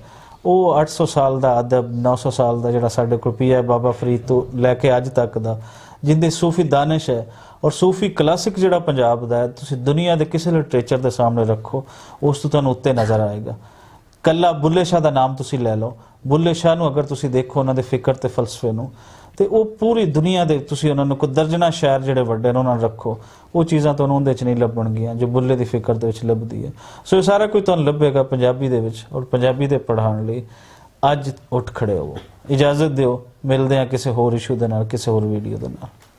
ਉਹ 800 ਸਾਲ ਦਾ ਅਦਬ 900 ਸਾਲ ਦਾ ਜਿਹੜਾ ਸਾਡੇ ਕੋਲ ਪਿਆ ਹੈ ਬਾਬਾ ਫਰੀਦ ਤੋਂ ਲੈ ਕੇ ਅੱਜ ਤੱਕ ਦਾ ਜਿੰਦੇ ਸੂਫੀ ਦਾਨਿਸ਼ ਹੈ ਔਰ ਸੂਫੀ ਕਲਾਸਿਕ ਜਿਹੜਾ ਪੰਜਾਬ ਦਾ ਹੈ ਤੁਸੀਂ ਦੁਨੀਆ ਦੇ ਕਿਸੇ ਲਿਟਰੇਚਰ ਦੇ ਸਾਹਮਣੇ ਰੱਖੋ ਉਸ ਤੋਂ ਤੁਹਾਨੂੰ ਉੱਤੇ ਨਜ਼ਰ ਆਏਗਾ ਕੱਲਾ ਬੁੱਲੇ ਸ਼ਾਹ ਦਾ ਨਾਮ ਤੁਸੀਂ ਲੈ ਲਓ ਬੁੱਲੇ ਸ਼ਾਹ ਨੂੰ ਅਗਰ ਤੁਸੀਂ ਦੇਖੋ ਉਹਨਾਂ ਦੇ ਫਿਕਰ ਤੇ ਫਲਸਫੇ ਨੂੰ ਤੇ ਉਹ ਪੂਰੀ ਦੁਨੀਆ ਦੇ ਤੁਸੀਂ ਉਹਨਾਂ ਨੂੰ ਕੋ ਦਰਜਨਾ ਸ਼ਾਇਰ ਜਿਹੜੇ ਵੱਡੇ ਨੇ ਉਹਨਾਂ ਨੂੰ ਰੱਖੋ ਉਹ ਚੀਜ਼ਾਂ ਤੁਹਾਨੂੰ ਉਹਦੇ ਚ ਨਹੀਂ ਲੱਭਣਗੀਆਂ ਜੋ ਬੁੱਲੇ ਦੀ ਫਿਕਰ ਦੇ ਵਿੱਚ ਲੱਭਦੀ ਹੈ ਸੋ ਇਹ ਸਾਰਾ ਕੁਝ ਤੁਹਾਨੂੰ ਲੱਭੇਗਾ ਪੰਜਾਬੀ ਦੇ ਵਿੱਚ ਔਰ ਪੰਜਾਬੀ ਦੇ ਪੜ੍ਹਾਉਣ ਲਈ ਅੱਜ ਉੱਠ ਖੜੇ ਹੋਵੋ ਇਜਾਜ਼ਤ ਦਿਓ ਮਿਲਦੇ ਆ ਕਿਸੇ ਹੋਰ ਇਸ਼ੂ ਦੇ ਨਾਲ ਕਿਸੇ ਹੋਰ ਵੀਡੀਓ ਦੇ ਨਾਲ